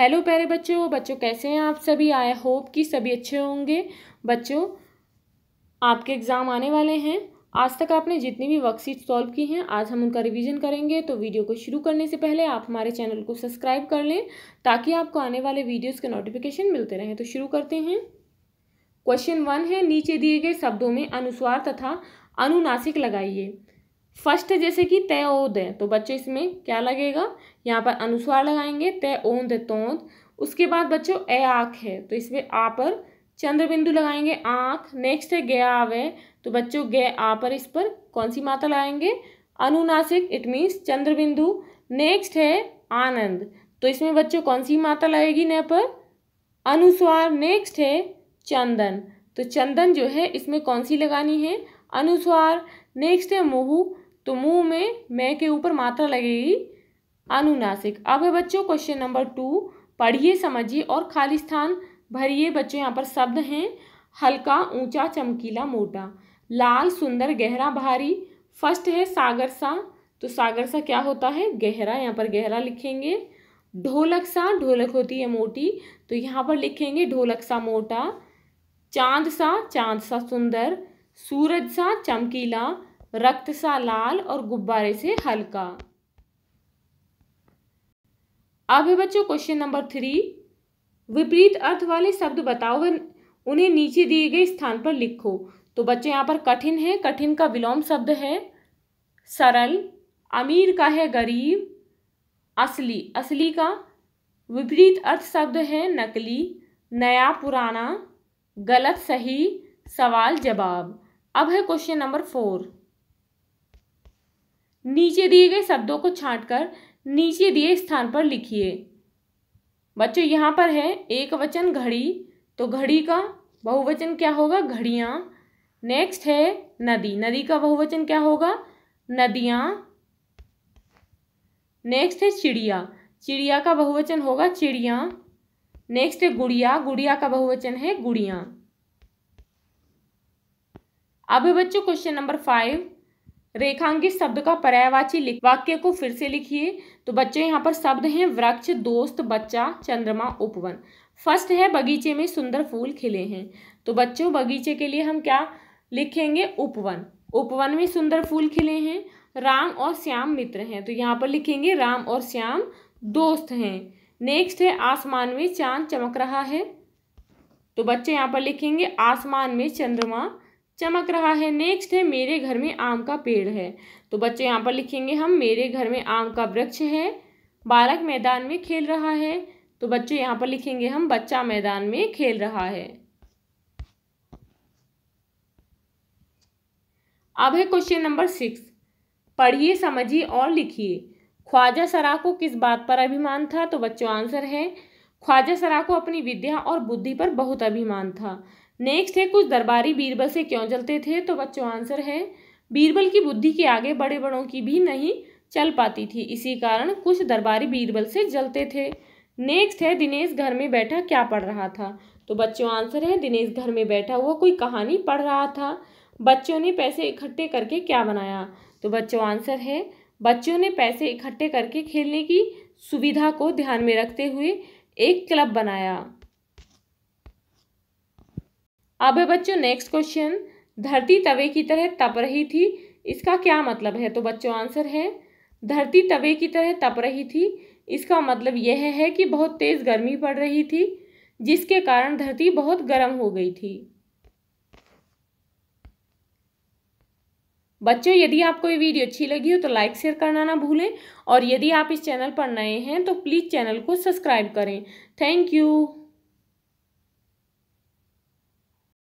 hello प्यारे बच्चों बच्चों कैसे हैं आप सभी आई होप कि सभी अच्छे होंगे बच्चों आपके एग्ज़ाम आने वाले हैं आज तक आपने जितनी भी वर्कशीट सॉल्व की हैं आज हम उनका रिवीजन करेंगे तो वीडियो को शुरू करने से पहले आप हमारे चैनल को सब्सक्राइब कर लें ताकि आपको आने वाले वीडियोज़ के नोटिफिकेशन मिलते रहें तो शुरू करते हैं क्वेश्चन वन है नीचे दिए गए शब्दों में अनुस्वार तथा अनुनासिक लगाइए फर्स्ट जैसे कि तय ओद है तो बच्चों इसमें क्या लगेगा यहाँ पर अनुस्वार लगाएंगे तय ओंद तोंद उसके बाद बच्चों ए आँख है तो इसमें आ पर चंद्र बिंदु लगाएंगे आँख नेक्स्ट है गया आवे तो बच्चों गे आ पर इस पर कौन सी मात्रा लगाएंगे अनुनासिक इट मीन्स चंद्र बिंदु नेक्स्ट है आनंद तो इसमें बच्चों कौन सी मात्रा लगेगी न पर अनुस्वार नेक्स्ट है चंदन तो चंदन जो है इसमें कौन सी लगानी है अनुस्वार नेक्स्ट है मोहू तो मुंह में मैं के ऊपर मात्रा लगेगी अनुनासिक अब है बच्चों क्वेश्चन नंबर टू पढ़िए समझिए और खाली स्थान भरिए बच्चों यहाँ पर शब्द हैं हल्का ऊंचा चमकीला मोटा लाल सुंदर गहरा भारी फर्स्ट है सागर सा तो सागर सा क्या होता है गहरा यहाँ पर गहरा लिखेंगे ढोलक सा ढोलक होती है मोटी तो यहाँ पर लिखेंगे ढोलक सा मोटा चांद सा चांद सा सुंदर सूरज सा चमकीला रक्त सा लाल और गुब्बारे से हल्का अब बच्चों क्वेश्चन नंबर थ्री विपरीत अर्थ वाले शब्द बताओ उन्हें नीचे दिए गए स्थान पर लिखो तो बच्चे यहाँ पर कठिन है कठिन का विलोम शब्द है सरल अमीर का है गरीब असली असली का विपरीत अर्थ शब्द है नकली नया पुराना गलत सही सवाल जवाब अब है क्वेश्चन नंबर फोर नीचे दिए गए शब्दों को छांटकर नीचे दिए स्थान पर लिखिए बच्चों यहाँ पर है एक वचन घड़ी तो घड़ी का बहुवचन क्या होगा घड़ियाँ नेक्स्ट है नदी नदी का बहुवचन क्या होगा नदियाँ नेक्स्ट है चिड़िया चिड़िया का बहुवचन होगा चिड़िया नेक्स्ट है गुड़िया गुड़िया का बहुवचन है गुड़िया अब बच्चों क्वेश्चन नंबर फाइव रेखांकित शब्द का पर्यायवाची वाक्य को फिर से लिखिए तो बच्चे यहाँ पर शब्द हैं वृक्ष दोस्त बच्चा चंद्रमा उपवन फर्स्ट है बगीचे में सुंदर फूल खिले हैं तो बच्चों बगीचे के लिए हम क्या लिखेंगे उपवन उपवन में सुंदर फूल खिले हैं राम और श्याम मित्र हैं तो यहाँ पर लिखेंगे राम और श्याम दोस्त हैं नेक्स्ट है आसमान में चांद चमक रहा है तो बच्चे यहाँ पर लिखेंगे आसमान में चंद्रमा चमक रहा है नेक्स्ट है मेरे घर में आम का पेड़ है तो बच्चों यहाँ पर लिखेंगे हम मेरे घर में आम का वृक्ष है बालक मैदान में खेल रहा है तो बच्चों यहाँ पर लिखेंगे हम बच्चा मैदान में खेल रहा है अब है क्वेश्चन नंबर सिक्स पढ़िए समझिए और लिखिए ख्वाजा सरा को किस बात पर अभिमान था तो बच्चों आंसर है ख्वाजा सरा को अपनी विद्या और बुद्धि पर बहुत अभिमान था नेक्स्ट है कुछ दरबारी बीरबल से क्यों जलते थे तो बच्चों आंसर है बीरबल की बुद्धि के आगे बड़े बड़ों की भी नहीं चल पाती थी इसी कारण कुछ दरबारी बीरबल से जलते थे नेक्स्ट है दिनेश घर में बैठा क्या पढ़ रहा था तो बच्चों आंसर है दिनेश घर में बैठा हुआ कोई कहानी पढ़ रहा था बच्चों ने पैसे इकट्ठे करके क्या बनाया तो बच्चों आंसर है बच्चों ने पैसे इकट्ठे करके खेलने की सुविधा को ध्यान में रखते हुए एक क्लब बनाया अब है बच्चों नेक्स्ट क्वेश्चन धरती तवे की तरह तप रही थी इसका क्या मतलब है तो बच्चों आंसर है धरती तवे की तरह तप रही थी इसका मतलब यह है कि बहुत तेज़ गर्मी पड़ रही थी जिसके कारण धरती बहुत गर्म हो गई थी बच्चों यदि आपको ये वीडियो अच्छी लगी हो तो लाइक शेयर करना ना भूलें और यदि आप इस चैनल पर नए हैं तो प्लीज़ चैनल को सब्सक्राइब करें थैंक यू